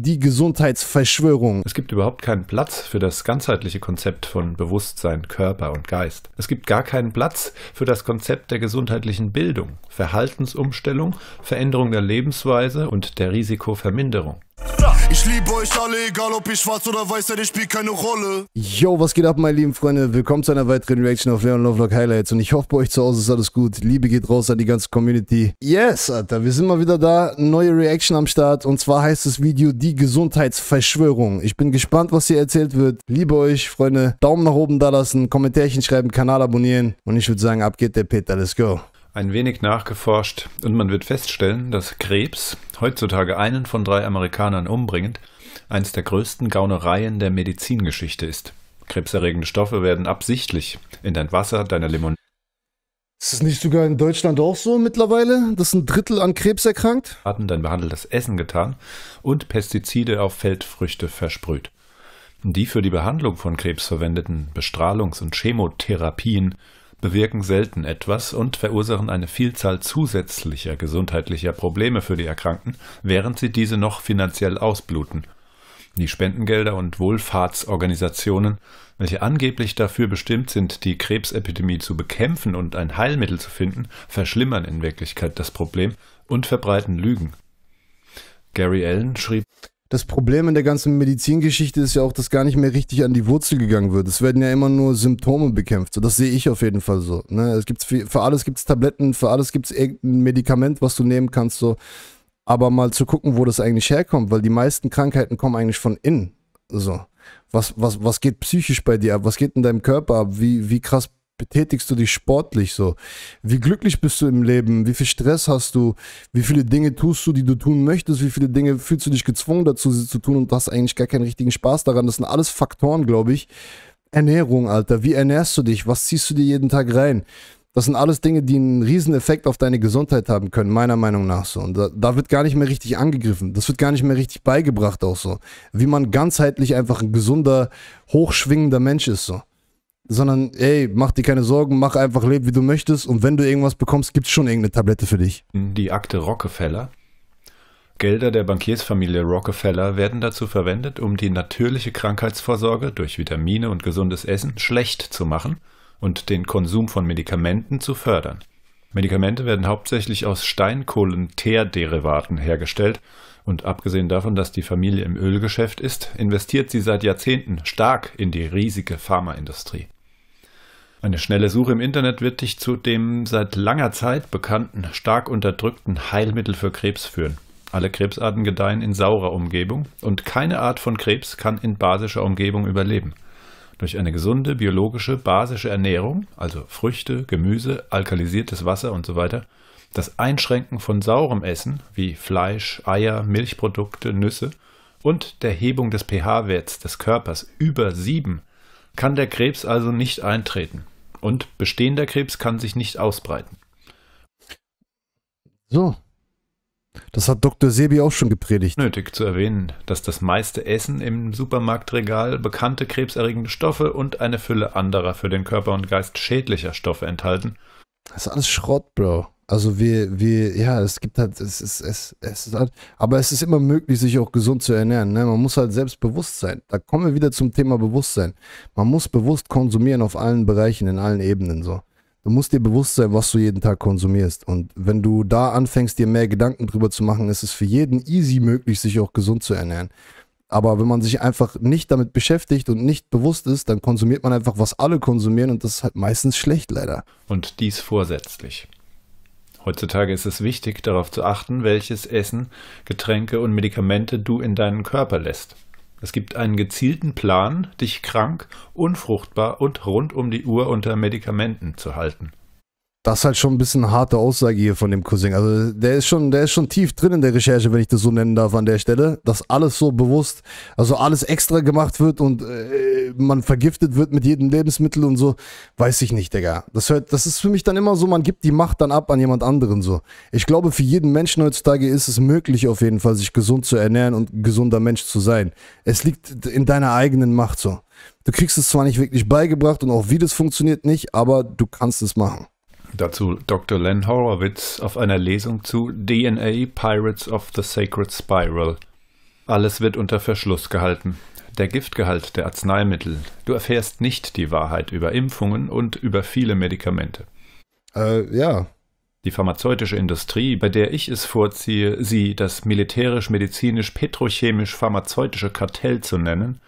die Gesundheitsverschwörung. Es gibt überhaupt keinen Platz für das ganzheitliche Konzept von Bewusstsein, Körper und Geist. Es gibt gar keinen Platz für das Konzept der gesundheitlichen Bildung, Verhaltensumstellung, Veränderung der Lebensweise und der Risikoverminderung. Ich liebe euch alle, egal ob ihr schwarz oder weiß seid, ich spielt keine Rolle. Yo, was geht ab, meine lieben Freunde? Willkommen zu einer weiteren Reaction auf Leon Lovelock Highlights. Und ich hoffe, bei euch zu Hause ist alles gut. Liebe geht raus an die ganze Community. Yes, Alter, wir sind mal wieder da. Neue Reaction am Start. Und zwar heißt das Video Die Gesundheitsverschwörung. Ich bin gespannt, was hier erzählt wird. Liebe euch, Freunde. Daumen nach oben da lassen, Kommentärchen schreiben, Kanal abonnieren. Und ich würde sagen, ab geht der Pit. Let's go ein wenig nachgeforscht und man wird feststellen, dass Krebs, heutzutage einen von drei Amerikanern umbringend, eines der größten Gaunereien der Medizingeschichte ist. Krebserregende Stoffe werden absichtlich in dein Wasser, deiner Limonade. Ist es nicht sogar in Deutschland auch so mittlerweile, dass ein Drittel an Krebs erkrankt? Hatten dein behandeltes Essen getan und Pestizide auf Feldfrüchte versprüht. Die für die Behandlung von Krebs verwendeten Bestrahlungs- und Chemotherapien bewirken selten etwas und verursachen eine Vielzahl zusätzlicher gesundheitlicher Probleme für die Erkrankten, während sie diese noch finanziell ausbluten. Die Spendengelder und Wohlfahrtsorganisationen, welche angeblich dafür bestimmt sind, die Krebsepidemie zu bekämpfen und ein Heilmittel zu finden, verschlimmern in Wirklichkeit das Problem und verbreiten Lügen. Gary Allen schrieb, das Problem in der ganzen Medizingeschichte ist ja auch, dass gar nicht mehr richtig an die Wurzel gegangen wird. Es werden ja immer nur Symptome bekämpft. So, das sehe ich auf jeden Fall so. Ne? Es gibt's für, für alles gibt es Tabletten, für alles gibt es irgendein Medikament, was du nehmen kannst. So. Aber mal zu gucken, wo das eigentlich herkommt, weil die meisten Krankheiten kommen eigentlich von innen. So. Was, was, was geht psychisch bei dir ab? Was geht in deinem Körper ab? Wie, wie krass betätigst du dich sportlich so? Wie glücklich bist du im Leben? Wie viel Stress hast du? Wie viele Dinge tust du, die du tun möchtest? Wie viele Dinge fühlst du dich gezwungen dazu zu tun und hast eigentlich gar keinen richtigen Spaß daran? Das sind alles Faktoren, glaube ich. Ernährung, Alter. Wie ernährst du dich? Was ziehst du dir jeden Tag rein? Das sind alles Dinge, die einen riesen Effekt auf deine Gesundheit haben können, meiner Meinung nach so. Und da, da, wird gar nicht mehr richtig angegriffen. Das wird gar nicht mehr richtig beigebracht auch so. Wie man ganzheitlich einfach ein gesunder, hochschwingender Mensch ist so sondern ey, mach dir keine Sorgen, mach einfach, leb wie du möchtest und wenn du irgendwas bekommst, gibt es schon irgendeine Tablette für dich. Die Akte Rockefeller. Gelder der Bankiersfamilie Rockefeller werden dazu verwendet, um die natürliche Krankheitsvorsorge durch Vitamine und gesundes Essen schlecht zu machen und den Konsum von Medikamenten zu fördern. Medikamente werden hauptsächlich aus Steinkohlen-Teerderivaten hergestellt und abgesehen davon, dass die Familie im Ölgeschäft ist, investiert sie seit Jahrzehnten stark in die riesige Pharmaindustrie. Eine schnelle Suche im Internet wird dich zu dem seit langer Zeit bekannten, stark unterdrückten Heilmittel für Krebs führen. Alle Krebsarten gedeihen in saurer Umgebung und keine Art von Krebs kann in basischer Umgebung überleben. Durch eine gesunde biologische basische Ernährung, also Früchte, Gemüse, alkalisiertes Wasser und so weiter, das Einschränken von saurem Essen wie Fleisch, Eier, Milchprodukte, Nüsse und der Hebung des pH-Werts des Körpers über 7 kann der Krebs also nicht eintreten. Und bestehender Krebs kann sich nicht ausbreiten. So. Das hat Dr. Sebi auch schon gepredigt. Nötig zu erwähnen, dass das meiste Essen im Supermarktregal bekannte krebserregende Stoffe und eine Fülle anderer für den Körper und Geist schädlicher Stoffe enthalten. Das ist alles Schrott, Bro. Also wir, wir, ja, es gibt halt, es ist, es, es ist halt, aber es ist immer möglich, sich auch gesund zu ernähren. Ne? Man muss halt selbst bewusst sein. Da kommen wir wieder zum Thema Bewusstsein. Man muss bewusst konsumieren auf allen Bereichen, in allen Ebenen so. Du musst dir bewusst sein, was du jeden Tag konsumierst. Und wenn du da anfängst, dir mehr Gedanken drüber zu machen, ist es für jeden easy möglich, sich auch gesund zu ernähren. Aber wenn man sich einfach nicht damit beschäftigt und nicht bewusst ist, dann konsumiert man einfach, was alle konsumieren und das ist halt meistens schlecht leider. Und dies vorsätzlich. Heutzutage ist es wichtig, darauf zu achten, welches Essen, Getränke und Medikamente du in deinen Körper lässt. Es gibt einen gezielten Plan, dich krank, unfruchtbar und rund um die Uhr unter Medikamenten zu halten. Das ist halt schon ein bisschen eine harte Aussage hier von dem Cousin. Also der ist schon, der ist schon tief drin in der Recherche, wenn ich das so nennen darf an der Stelle, dass alles so bewusst, also alles extra gemacht wird und äh, man vergiftet wird mit jedem Lebensmittel und so, weiß ich nicht, Digga. Das hört, das ist für mich dann immer so, man gibt die Macht dann ab an jemand anderen so. Ich glaube, für jeden Menschen heutzutage ist es möglich auf jeden Fall, sich gesund zu ernähren und ein gesunder Mensch zu sein. Es liegt in deiner eigenen Macht so. Du kriegst es zwar nicht wirklich beigebracht und auch wie das funktioniert nicht, aber du kannst es machen. Dazu Dr. Len Horowitz auf einer Lesung zu DNA Pirates of the Sacred Spiral. Alles wird unter Verschluss gehalten. Der Giftgehalt der Arzneimittel. Du erfährst nicht die Wahrheit über Impfungen und über viele Medikamente. Äh, ja, die pharmazeutische Industrie, bei der ich es vorziehe, sie das militärisch-medizinisch-petrochemisch-pharmazeutische Kartell zu nennen,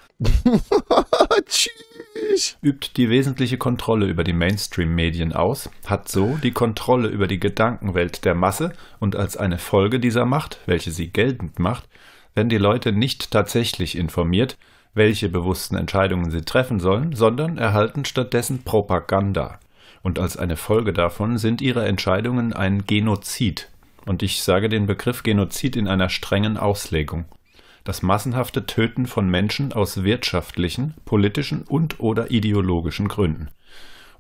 übt die wesentliche Kontrolle über die Mainstream-Medien aus, hat so die Kontrolle über die Gedankenwelt der Masse und als eine Folge dieser Macht, welche sie geltend macht, werden die Leute nicht tatsächlich informiert, welche bewussten Entscheidungen sie treffen sollen, sondern erhalten stattdessen Propaganda. Und als eine Folge davon sind ihre Entscheidungen ein Genozid. Und ich sage den Begriff Genozid in einer strengen Auslegung. Das massenhafte Töten von Menschen aus wirtschaftlichen, politischen und oder ideologischen Gründen.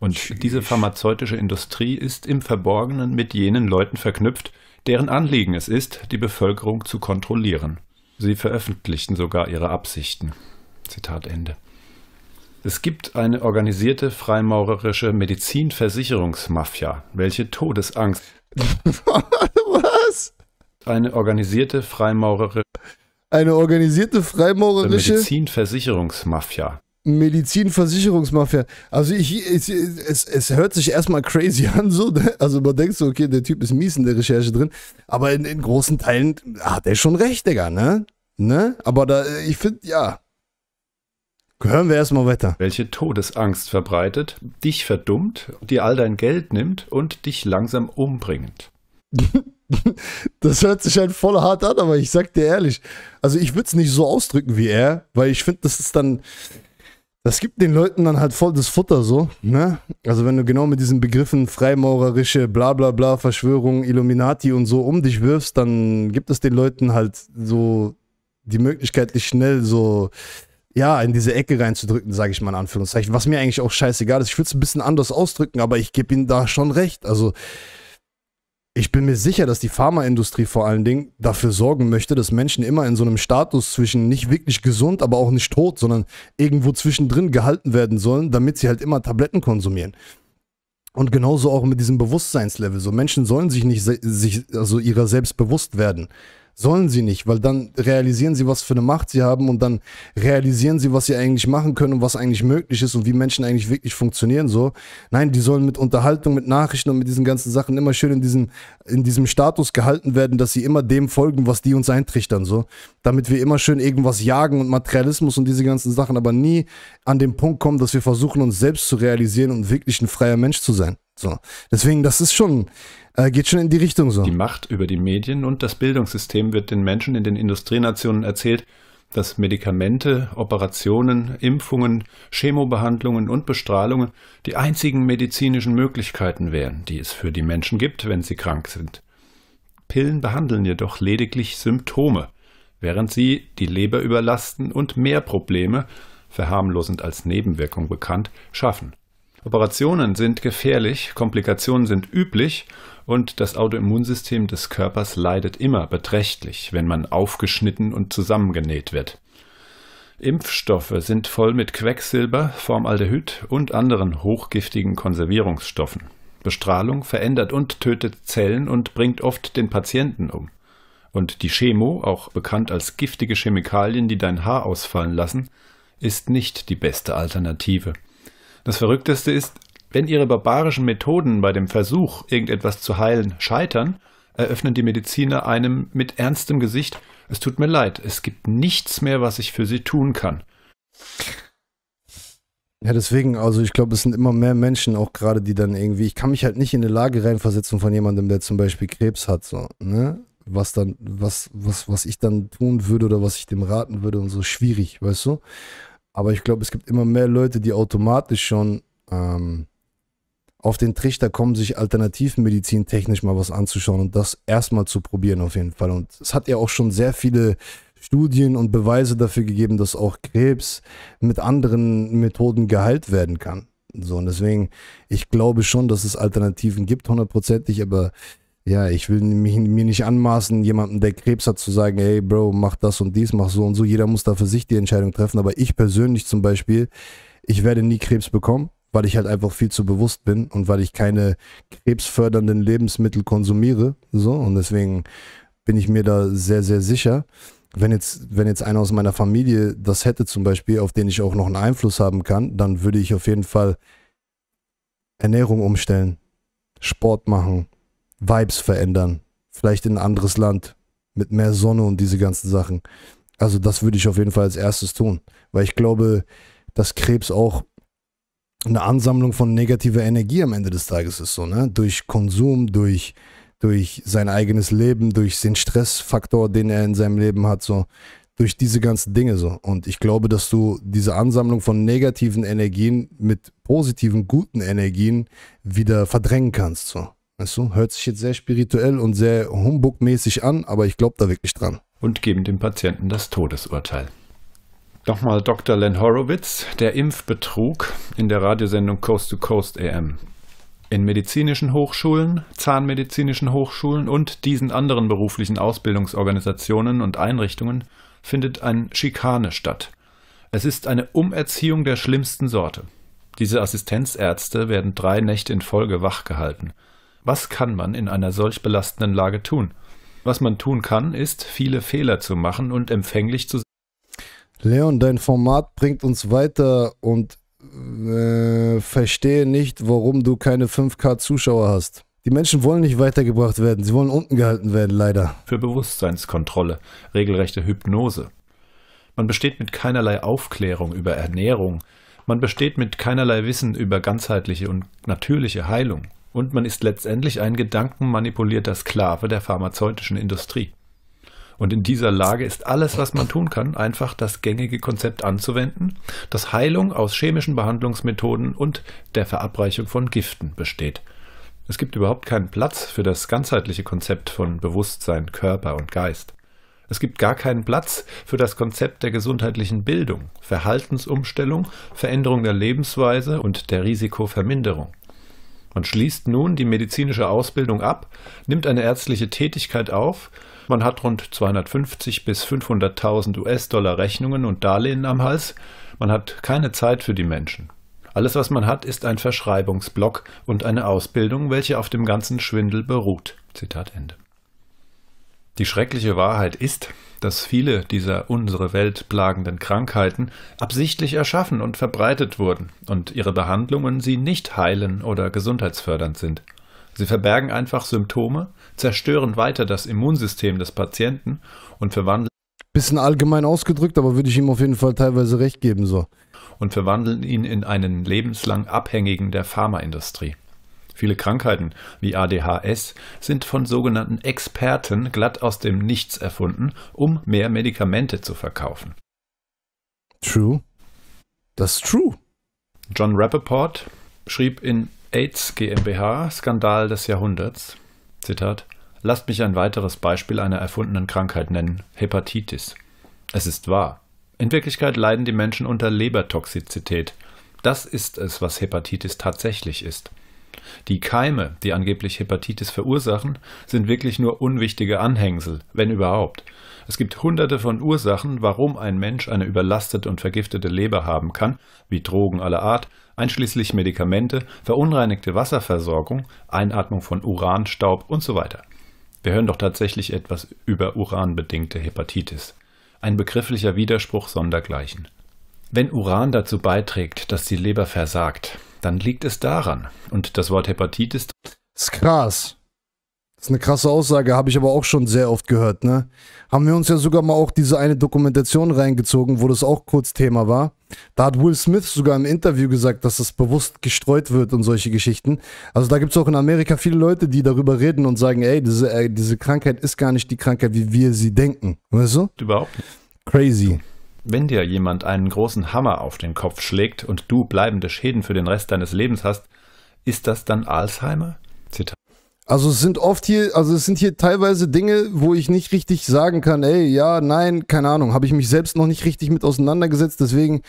Und Tschüss. diese pharmazeutische Industrie ist im Verborgenen mit jenen Leuten verknüpft, deren Anliegen es ist, die Bevölkerung zu kontrollieren. Sie veröffentlichten sogar ihre Absichten. Zitat Ende. Es gibt eine organisierte freimaurerische Medizinversicherungsmafia. Welche Todesangst. Was? Eine organisierte freimaurerische. Eine organisierte freimaurerische. Medizinversicherungsmafia. Medizinversicherungsmafia. Also ich, ich, es, es hört sich erstmal crazy an, so. Ne? Also man denkt so, okay, der Typ ist mies in der Recherche drin. Aber in, in großen Teilen hat er schon recht, Digga, ne? Ne? Aber da, ich finde, ja, Hören wir erstmal weiter. Welche Todesangst verbreitet, dich verdummt, dir all dein Geld nimmt und dich langsam umbringt. das hört sich halt voll hart an, aber ich sag dir ehrlich, also ich würde es nicht so ausdrücken wie er, weil ich finde, das ist dann, das gibt den Leuten dann halt voll das Futter so, ne? Also wenn du genau mit diesen Begriffen freimaurerische, bla bla bla, Verschwörung, Illuminati und so um dich wirfst, dann gibt es den Leuten halt so die Möglichkeit, dich schnell so ja, in diese Ecke reinzudrücken, sage ich mal in Anführungszeichen. Was mir eigentlich auch scheißegal ist. Ich würde es ein bisschen anders ausdrücken, aber ich gebe ihnen da schon recht. Also, ich bin mir sicher, dass die Pharmaindustrie vor allen Dingen dafür sorgen möchte, dass Menschen immer in so einem Status zwischen nicht wirklich gesund, aber auch nicht tot, sondern irgendwo zwischendrin gehalten werden sollen, damit sie halt immer Tabletten konsumieren. Und genauso auch mit diesem Bewusstseinslevel. So Menschen sollen sich nicht sich, also ihrer selbst bewusst werden. Sollen sie nicht, weil dann realisieren sie, was für eine Macht sie haben und dann realisieren sie, was sie eigentlich machen können und was eigentlich möglich ist und wie Menschen eigentlich wirklich funktionieren so. Nein, die sollen mit Unterhaltung, mit Nachrichten und mit diesen ganzen Sachen immer schön in diesem, in diesem Status gehalten werden, dass sie immer dem folgen, was die uns eintrichtern so. Damit wir immer schön irgendwas jagen und Materialismus und diese ganzen Sachen, aber nie an den Punkt kommen, dass wir versuchen, uns selbst zu realisieren und wirklich ein freier Mensch zu sein. So. Deswegen, das ist schon, äh, geht schon in die Richtung so. Die Macht über die Medien und das Bildungssystem wird den Menschen in den Industrienationen erzählt, dass Medikamente, Operationen, Impfungen, Chemobehandlungen und Bestrahlungen die einzigen medizinischen Möglichkeiten wären, die es für die Menschen gibt, wenn sie krank sind. Pillen behandeln jedoch lediglich Symptome, während sie die Leber überlasten und mehr Probleme, verharmlosend als Nebenwirkung bekannt, schaffen. Operationen sind gefährlich, Komplikationen sind üblich und das Autoimmunsystem des Körpers leidet immer beträchtlich, wenn man aufgeschnitten und zusammengenäht wird. Impfstoffe sind voll mit Quecksilber, Formaldehyd und anderen hochgiftigen Konservierungsstoffen. Bestrahlung verändert und tötet Zellen und bringt oft den Patienten um. Und die Chemo, auch bekannt als giftige Chemikalien, die dein Haar ausfallen lassen, ist nicht die beste Alternative. Das Verrückteste ist, wenn ihre barbarischen Methoden bei dem Versuch, irgendetwas zu heilen, scheitern, eröffnen die Mediziner einem mit ernstem Gesicht, es tut mir leid, es gibt nichts mehr, was ich für sie tun kann. Ja, deswegen, also ich glaube, es sind immer mehr Menschen auch gerade, die dann irgendwie, ich kann mich halt nicht in eine Lage reinversetzen von jemandem, der zum Beispiel Krebs hat, so, ne? Was dann, was, was, was ich dann tun würde oder was ich dem raten würde und so, schwierig, weißt du? Aber ich glaube, es gibt immer mehr Leute, die automatisch schon ähm, auf den Trichter kommen, sich alternativmedizin technisch mal was anzuschauen und das erstmal zu probieren auf jeden Fall. Und es hat ja auch schon sehr viele Studien und Beweise dafür gegeben, dass auch Krebs mit anderen Methoden geheilt werden kann. So, und deswegen, ich glaube schon, dass es Alternativen gibt, hundertprozentig, aber ja, ich will mich, mir nicht anmaßen, jemandem, der Krebs hat, zu sagen, hey Bro, mach das und dies, mach so und so. Jeder muss da für sich die Entscheidung treffen. Aber ich persönlich zum Beispiel, ich werde nie Krebs bekommen, weil ich halt einfach viel zu bewusst bin und weil ich keine krebsfördernden Lebensmittel konsumiere. So, und deswegen bin ich mir da sehr, sehr sicher. Wenn jetzt, wenn jetzt einer aus meiner Familie das hätte zum Beispiel, auf den ich auch noch einen Einfluss haben kann, dann würde ich auf jeden Fall Ernährung umstellen, Sport machen, Vibes verändern. Vielleicht in ein anderes Land mit mehr Sonne und diese ganzen Sachen. Also das würde ich auf jeden Fall als erstes tun, weil ich glaube, dass Krebs auch eine Ansammlung von negativer Energie am Ende des Tages ist so, ne? Durch Konsum, durch durch sein eigenes Leben, durch den Stressfaktor, den er in seinem Leben hat, so durch diese ganzen Dinge so. Und ich glaube, dass du diese Ansammlung von negativen Energien mit positiven, guten Energien wieder verdrängen kannst so. Weißt du, hört sich jetzt sehr spirituell und sehr Humbug-mäßig an, aber ich glaube da wirklich dran. Und geben dem Patienten das Todesurteil. Nochmal Dr. Len Horowitz, der Impfbetrug in der Radiosendung Coast to Coast AM. In medizinischen Hochschulen, zahnmedizinischen Hochschulen und diesen anderen beruflichen Ausbildungsorganisationen und Einrichtungen findet ein Schikane statt. Es ist eine Umerziehung der schlimmsten Sorte. Diese Assistenzärzte werden drei Nächte in Folge wachgehalten. Was kann man in einer solch belastenden Lage tun? Was man tun kann, ist, viele Fehler zu machen und empfänglich zu sein. Leon, dein Format bringt uns weiter und äh, verstehe nicht, warum du keine 5K Zuschauer hast. Die Menschen wollen nicht weitergebracht werden, sie wollen unten gehalten werden, leider. Für Bewusstseinskontrolle, regelrechte Hypnose. Man besteht mit keinerlei Aufklärung über Ernährung, man besteht mit keinerlei Wissen über ganzheitliche und natürliche Heilung und man ist letztendlich ein gedankenmanipulierter Sklave der pharmazeutischen Industrie. Und in dieser Lage ist alles, was man tun kann, einfach das gängige Konzept anzuwenden, das Heilung aus chemischen Behandlungsmethoden und der Verabreichung von Giften besteht. Es gibt überhaupt keinen Platz für das ganzheitliche Konzept von Bewusstsein, Körper und Geist. Es gibt gar keinen Platz für das Konzept der gesundheitlichen Bildung, Verhaltensumstellung, Veränderung der Lebensweise und der Risikoverminderung. Man schließt nun die medizinische Ausbildung ab, nimmt eine ärztliche Tätigkeit auf, man hat rund 250 bis 500.000 US-Dollar Rechnungen und Darlehen am Hals, man hat keine Zeit für die Menschen. Alles, was man hat, ist ein Verschreibungsblock und eine Ausbildung, welche auf dem ganzen Schwindel beruht. Zitat Ende. Die schreckliche Wahrheit ist, dass viele dieser unsere Welt plagenden Krankheiten absichtlich erschaffen und verbreitet wurden und ihre Behandlungen sie nicht heilen oder gesundheitsfördernd sind. Sie verbergen einfach Symptome, zerstören weiter das Immunsystem des Patienten und verwandeln Bisschen allgemein ausgedrückt, aber würde ich ihm auf jeden Fall teilweise recht geben so. Und verwandeln ihn in einen lebenslang Abhängigen der Pharmaindustrie. Viele Krankheiten wie ADHS sind von sogenannten Experten glatt aus dem Nichts erfunden, um mehr Medikamente zu verkaufen. True. Das ist true. John Rappaport schrieb in AIDS GmbH Skandal des Jahrhunderts, Zitat, Lasst mich ein weiteres Beispiel einer erfundenen Krankheit nennen, Hepatitis. Es ist wahr. In Wirklichkeit leiden die Menschen unter Lebertoxizität. Das ist es, was Hepatitis tatsächlich ist. Die Keime, die angeblich Hepatitis verursachen, sind wirklich nur unwichtige Anhängsel, wenn überhaupt. Es gibt hunderte von Ursachen, warum ein Mensch eine überlastete und vergiftete Leber haben kann, wie Drogen aller Art, einschließlich Medikamente, verunreinigte Wasserversorgung, Einatmung von Uranstaub und so weiter. Wir hören doch tatsächlich etwas über uranbedingte Hepatitis. Ein begrifflicher Widerspruch sondergleichen. Wenn Uran dazu beiträgt, dass die Leber versagt, dann liegt es daran. Und das Wort Hepatitis. ist krass. Das ist eine krasse Aussage, habe ich aber auch schon sehr oft gehört, ne? Haben wir uns ja sogar mal auch diese eine Dokumentation reingezogen, wo das auch kurz Thema war. Da hat Will Smith sogar im Interview gesagt, dass das bewusst gestreut wird und solche Geschichten. Also da gibt es auch in Amerika viele Leute, die darüber reden und sagen, ey, diese, ey, äh, diese Krankheit ist gar nicht die Krankheit, wie wir sie denken. Weißt du? Überhaupt nicht. Crazy. Wenn dir jemand einen großen Hammer auf den Kopf schlägt und du bleibende Schäden für den Rest deines Lebens hast, ist das dann Alzheimer? Zitat. Also es sind oft hier, also es sind hier teilweise Dinge, wo ich nicht richtig sagen kann, ey, ja, nein, keine Ahnung, habe ich mich selbst noch nicht richtig mit auseinandergesetzt, deswegen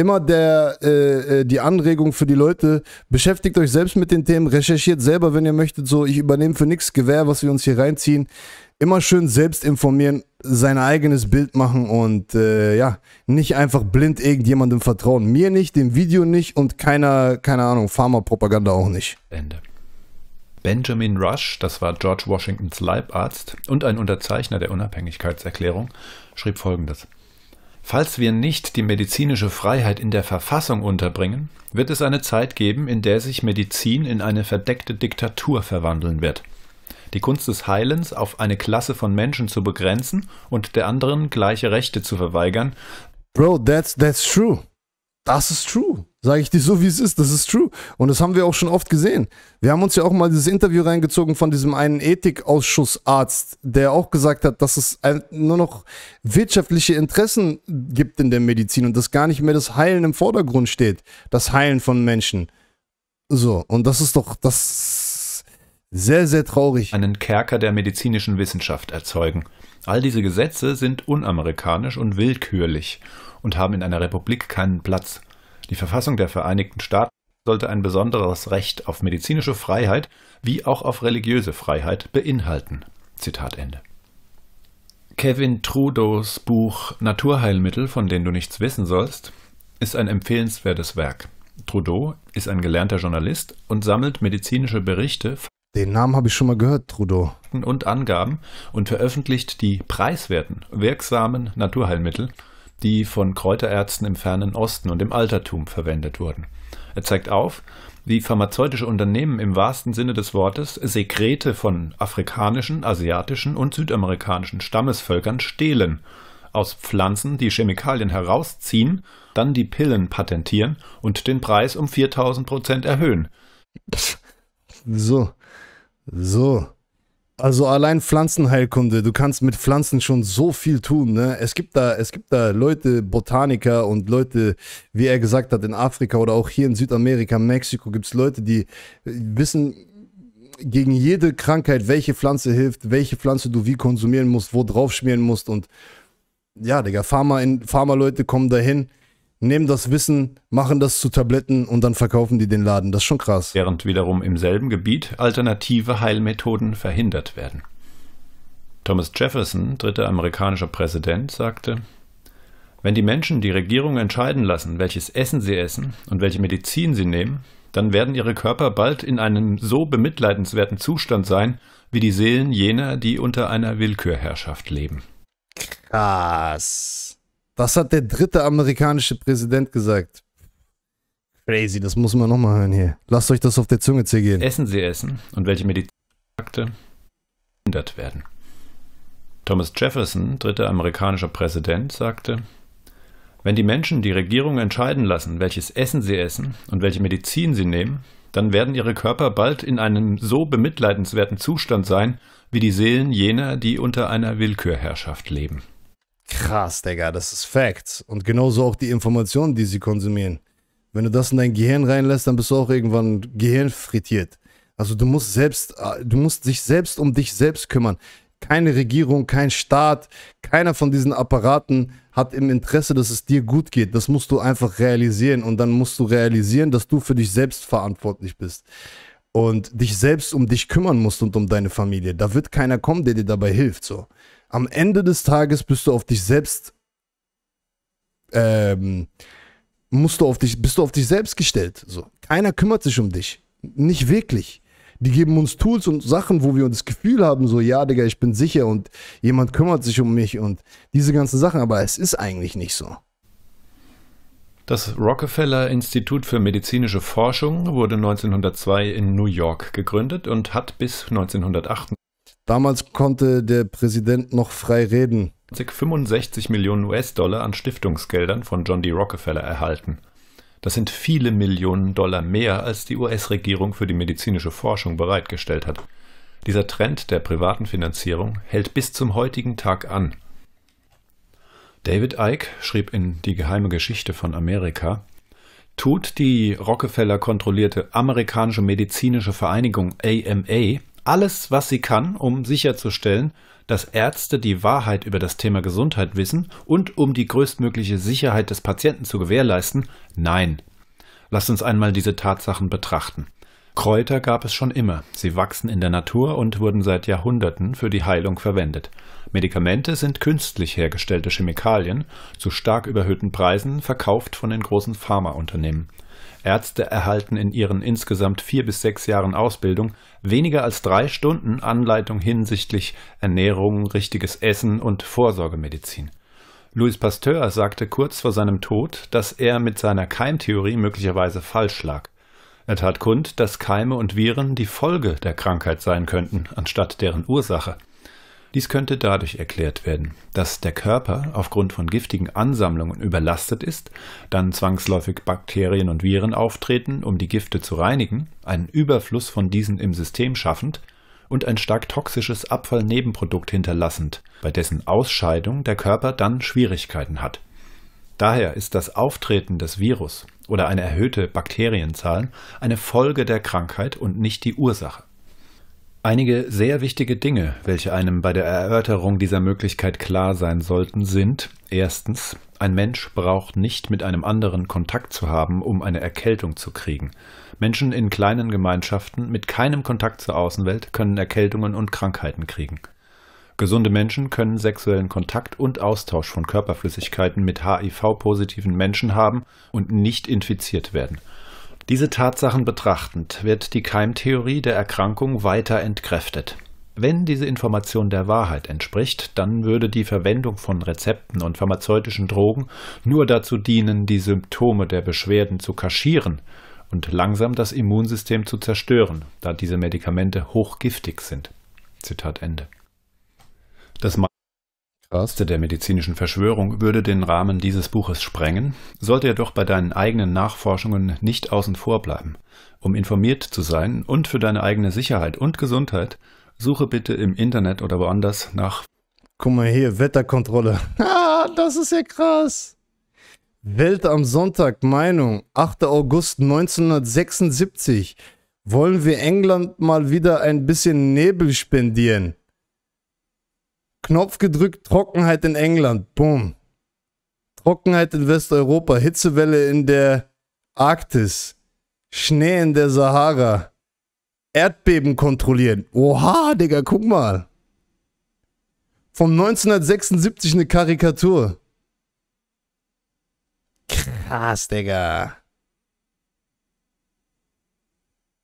immer der, äh, äh, die Anregung für die Leute, beschäftigt euch selbst mit den Themen, recherchiert selber, wenn ihr möchtet, so, ich übernehme für nichts Gewehr, was wir uns hier reinziehen. Immer schön selbst informieren, sein eigenes Bild machen und äh, ja, nicht einfach blind irgendjemandem vertrauen. Mir nicht, dem Video nicht und keiner, keine Ahnung, Pharma-Propaganda auch nicht. Ende. Benjamin Rush, das war George Washingtons Leibarzt und ein Unterzeichner der Unabhängigkeitserklärung, schrieb folgendes. Falls wir nicht die medizinische Freiheit in der Verfassung unterbringen, wird es eine Zeit geben, in der sich Medizin in eine verdeckte Diktatur verwandeln wird. Die Kunst des Heilens auf eine Klasse von Menschen zu begrenzen und der anderen gleiche Rechte zu verweigern. Bro, that's, that's true. Das ist true. Sage ich dir so, wie es ist. Das ist true. Und das haben wir auch schon oft gesehen. Wir haben uns ja auch mal dieses Interview reingezogen von diesem einen Ethikausschussarzt, der auch gesagt hat, dass es nur noch wirtschaftliche Interessen gibt in der Medizin und dass gar nicht mehr das Heilen im Vordergrund steht. Das Heilen von Menschen. So, und das ist doch das sehr, sehr traurig. Einen Kerker der medizinischen Wissenschaft erzeugen. All diese Gesetze sind unamerikanisch und willkürlich und haben in einer Republik keinen Platz. Die Verfassung der Vereinigten Staaten sollte ein besonderes Recht auf medizinische Freiheit wie auch auf religiöse Freiheit beinhalten. Zitat Ende. Kevin Trudeaus Buch Naturheilmittel, von denen du nichts wissen sollst, ist ein empfehlenswertes Werk. Trudeau ist ein gelernter Journalist und sammelt medizinische Berichte. Den Namen habe ich schon mal gehört, Trudeau. Und Angaben und veröffentlicht die preiswerten, wirksamen Naturheilmittel die von Kräuterärzten im fernen Osten und im Altertum verwendet wurden. Er zeigt auf, wie pharmazeutische Unternehmen im wahrsten Sinne des Wortes Sekrete von afrikanischen, asiatischen und südamerikanischen Stammesvölkern stehlen, aus Pflanzen die Chemikalien herausziehen, dann die Pillen patentieren und den Preis um 4000 Prozent erhöhen. So, so. Also allein Pflanzenheilkunde, du kannst mit Pflanzen schon so viel tun. Ne? Es, gibt da, es gibt da Leute, Botaniker und Leute, wie er gesagt hat, in Afrika oder auch hier in Südamerika, Mexiko, gibt es Leute, die äh, wissen gegen jede Krankheit, welche Pflanze hilft, welche Pflanze du wie konsumieren musst, wo drauf schmieren musst. Und ja, Digga, Pharma-Leute Pharma kommen dahin nehmen das Wissen, machen das zu Tabletten und dann verkaufen die den Laden. Das ist schon krass. Während wiederum im selben Gebiet alternative Heilmethoden verhindert werden. Thomas Jefferson, dritter amerikanischer Präsident, sagte, wenn die Menschen die Regierung entscheiden lassen, welches Essen sie essen und welche Medizin sie nehmen, dann werden ihre Körper bald in einem so bemitleidenswerten Zustand sein, wie die Seelen jener, die unter einer Willkürherrschaft leben. Krass. Was hat der dritte amerikanische Präsident gesagt. Crazy, das muss man nochmal hören hier. Lasst euch das auf der Zunge zergehen. Essen Sie Essen und welche Medizinakte verhindert werden. Thomas Jefferson, dritter amerikanischer Präsident, sagte, wenn die Menschen die Regierung entscheiden lassen, welches Essen sie essen und welche Medizin sie nehmen, dann werden ihre Körper bald in einem so bemitleidenswerten Zustand sein, wie die Seelen jener, die unter einer Willkürherrschaft leben. Krass, Digga, das ist Facts. Und genauso auch die Informationen, die sie konsumieren. Wenn du das in dein Gehirn reinlässt, dann bist du auch irgendwann gehirnfrittiert. Also du musst selbst, äh, du musst dich selbst um dich selbst kümmern. Keine Regierung, kein Staat, keiner von diesen Apparaten hat im Interesse, dass es dir gut geht. Das musst du einfach realisieren und dann musst du realisieren, dass du für dich selbst verantwortlich bist und dich selbst um dich kümmern musst und um deine Familie. Da wird keiner kommen, der dir dabei hilft so am Ende des Tages bist du auf dich selbst, ähm, musst du auf dich, bist du auf dich selbst gestellt. So. Keiner kümmert sich um dich. Nicht wirklich. Die geben uns Tools und Sachen, wo wir das Gefühl haben, so, ja, Digga, ich bin sicher und jemand kümmert sich um mich und diese ganzen Sachen, aber es ist eigentlich nicht so. Das Rockefeller Institut für medizinische Forschung wurde 1902 in New York gegründet und hat bis 1928 Damals konnte der Präsident noch frei reden. 65 Millionen US-Dollar an Stiftungsgeldern von John D. Rockefeller erhalten. Das sind viele Millionen Dollar mehr, als die US-Regierung für die medizinische Forschung bereitgestellt hat. Dieser Trend der privaten Finanzierung hält bis zum heutigen Tag an. David Icke schrieb in Die geheime Geschichte von Amerika, tut die Rockefeller kontrollierte amerikanische medizinische Vereinigung AMA alles, was sie kann, um sicherzustellen, dass Ärzte die Wahrheit über das Thema Gesundheit wissen und um die größtmögliche Sicherheit des Patienten zu gewährleisten? Nein. Lasst uns einmal diese Tatsachen betrachten. Kräuter gab es schon immer. Sie wachsen in der Natur und wurden seit Jahrhunderten für die Heilung verwendet. Medikamente sind künstlich hergestellte Chemikalien, zu stark überhöhten Preisen verkauft von den großen Pharmaunternehmen. Ärzte erhalten in ihren insgesamt vier bis sechs Jahren Ausbildung weniger als drei Stunden Anleitung hinsichtlich Ernährung, richtiges Essen und Vorsorgemedizin. Louis Pasteur sagte kurz vor seinem Tod, dass er mit seiner Keimtheorie möglicherweise falsch lag. Er tat kund, dass Keime und Viren die Folge der Krankheit sein könnten, anstatt deren Ursache. Dies könnte dadurch erklärt werden, dass der Körper aufgrund von giftigen Ansammlungen überlastet ist, dann zwangsläufig Bakterien und Viren auftreten, um die Gifte zu reinigen, einen Überfluss von diesen im System schaffend und ein stark toxisches Abfallnebenprodukt hinterlassend, bei dessen Ausscheidung der Körper dann Schwierigkeiten hat. Daher ist das Auftreten des Virus oder eine erhöhte Bakterienzahl eine Folge der Krankheit und nicht die Ursache. Einige sehr wichtige Dinge, welche einem bei der Erörterung dieser Möglichkeit klar sein sollten, sind erstens, ein Mensch braucht nicht mit einem anderen Kontakt zu haben, um eine Erkältung zu kriegen. Menschen in kleinen Gemeinschaften mit keinem Kontakt zur Außenwelt können Erkältungen und Krankheiten kriegen. Gesunde Menschen können sexuellen Kontakt und Austausch von Körperflüssigkeiten mit HIV-positiven Menschen haben und nicht infiziert werden. Diese Tatsachen betrachtend wird die Keimtheorie der Erkrankung weiter entkräftet. Wenn diese Information der Wahrheit entspricht, dann würde die Verwendung von Rezepten und pharmazeutischen Drogen nur dazu dienen, die Symptome der Beschwerden zu kaschieren und langsam das Immunsystem zu zerstören, da diese Medikamente hochgiftig sind. Zitat Ende. Das meiste der medizinischen Verschwörung würde den Rahmen dieses Buches sprengen, sollte er doch bei deinen eigenen Nachforschungen nicht außen vor bleiben. Um informiert zu sein und für deine eigene Sicherheit und Gesundheit, suche bitte im Internet oder woanders nach. Guck mal hier, Wetterkontrolle. Ah, das ist ja krass. Welt am Sonntag, Meinung, 8. August 1976. Wollen wir England mal wieder ein bisschen Nebel spendieren? Knopf gedrückt, Trockenheit in England. Boom. Trockenheit in Westeuropa, Hitzewelle in der Arktis, Schnee in der Sahara, Erdbeben kontrollieren. Oha, Digga, guck mal. Vom 1976 eine Karikatur. Krass, Digga.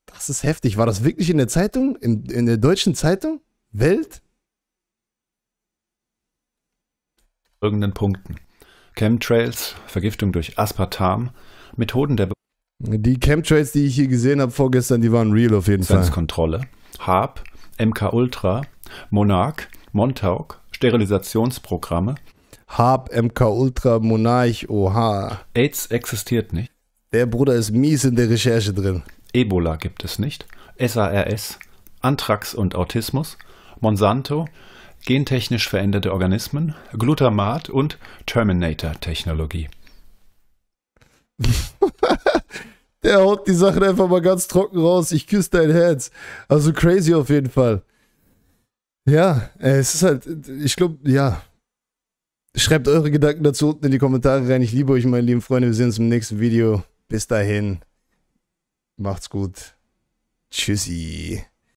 Das ist heftig. War das wirklich in der Zeitung? In, in der deutschen Zeitung? Welt? folgenden Punkten. Chemtrails, Vergiftung durch Aspartam, Methoden der... Be die Chemtrails, die ich hier gesehen habe vorgestern, die waren real auf jeden Fall. Grenzkontrolle, HARP, MK Ultra, Monarch, Montauk, Sterilisationsprogramme. HAB, MK Ultra, Monarch, oha. AIDS existiert nicht. Der Bruder ist mies in der Recherche drin. Ebola gibt es nicht. SARS, Anthrax und Autismus, Monsanto, gentechnisch veränderte Organismen, Glutamat und Terminator-Technologie. Der haut die Sachen einfach mal ganz trocken raus. Ich küsse dein Herz. Also crazy auf jeden Fall. Ja, äh, es ist halt, ich glaube, ja. Schreibt eure Gedanken dazu unten in die Kommentare rein. Ich liebe euch, meine lieben Freunde. Wir sehen uns im nächsten Video. Bis dahin. Macht's gut. Tschüssi.